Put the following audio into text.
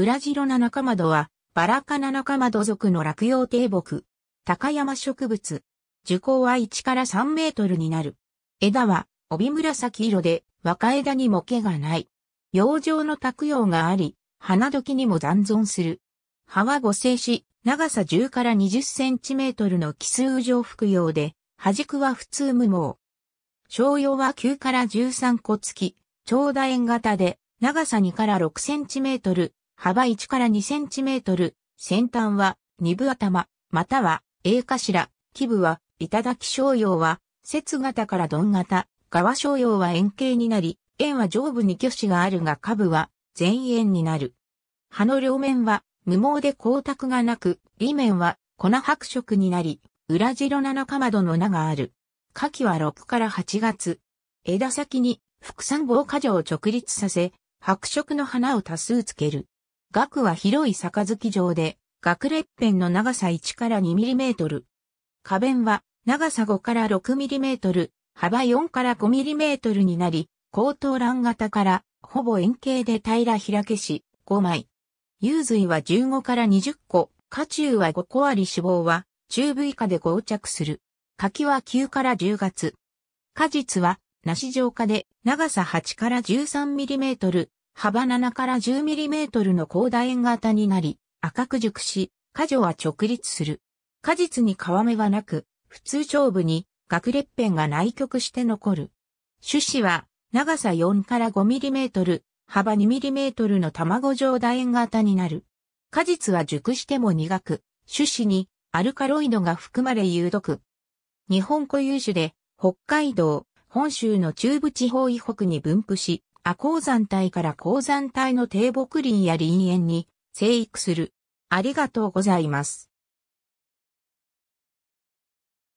裏白カマドは、バラ科ナマド属の落葉低木。高山植物。樹高は1から3メートルになる。枝は、帯紫色で、若枝にも毛がない。養生の卓葉があり、花時にも残存する。葉は五星し、長さ10から20センチメートルの奇数状服用で、端くは普通無毛。小葉は9から13個付き、長楕円型で、長さ2から6センチメートル、幅1から2センチメートル、先端は二部頭、または A 頭、基部は頂商用は、節型から鈍型、側商用は円形になり、円は上部に虚子があるが下部は全円になる。葉の両面は無毛で光沢がなく、裏面は粉白色になり、裏白七かまどの名がある。夏季は6から8月。枝先に副産号花女を直立させ、白色の花を多数つける。額は広い杯状で、額裂片の長さ1から2トル。花弁は長さ5から6トル、幅4から5トルになり、高等欄型からほぼ円形で平ら開けし、5枚。幽髄は15から20個、下中は5個あり脂肪は中部以下で膠着する。柿は9から10月。果実は梨状化で長さ8から1 3トル、幅7から 10mm の高大円型になり、赤く熟し、果樹は直立する。果実に皮目はなく、普通頂部に学裂片が内極して残る。種子は長さ4から 5mm、幅 2mm の卵状楕円型になる。果実は熟しても苦く、種子にアルカロイドが含まれ有毒。日本固有種で北海道、本州の中部地方以北に分布し、亜鉱山帯から鉱山帯の低木林や林園に生育する。ありがとうございます。